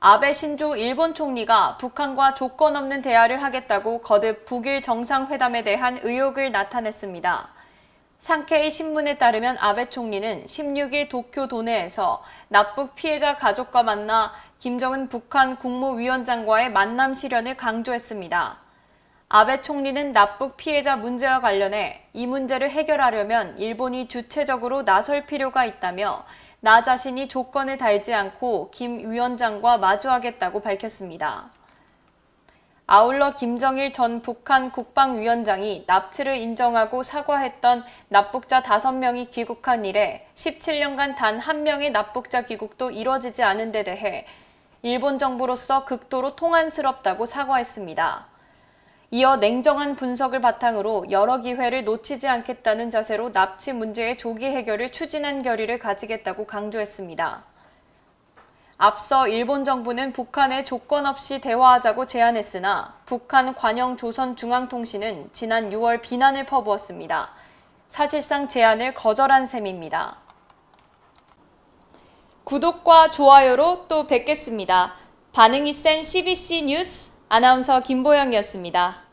아베 신조 일본 총리가 북한과 조건 없는 대화를 하겠다고 거듭 북일 정상회담에 대한 의혹을 나타냈습니다. 상케이 신문에 따르면 아베 총리는 16일 도쿄 도내에서 납북 피해자 가족과 만나 김정은 북한 국무위원장과의 만남 실현을 강조했습니다. 아베 총리는 납북 피해자 문제와 관련해 이 문제를 해결하려면 일본이 주체적으로 나설 필요가 있다며 나 자신이 조건을 달지 않고 김 위원장과 마주하겠다고 밝혔습니다. 아울러 김정일 전 북한 국방위원장이 납치를 인정하고 사과했던 납북자 5명이 귀국한 이래 17년간 단 한 명의 납북자 귀국도 이뤄지지 않은 데 대해 일본 정부로서 극도로 통안스럽다고 사과했습니다. 이어 냉정한 분석을 바탕으로 여러 기회를 놓치지 않겠다는 자세로 납치 문제의 조기 해결을 추진한 결의를 가지겠다고 강조했습니다. 앞서 일본 정부는 북한에 조건 없이 대화하자고 제안했으나 북한 관영 조선중앙통신은 지난 6월 비난을 퍼부었습니다. 사실상 제안을 거절한 셈입니다. 구독과 좋아요로 또 뵙겠습니다. 반응이 센 CBC 뉴스 아나운서 김보영이었습니다.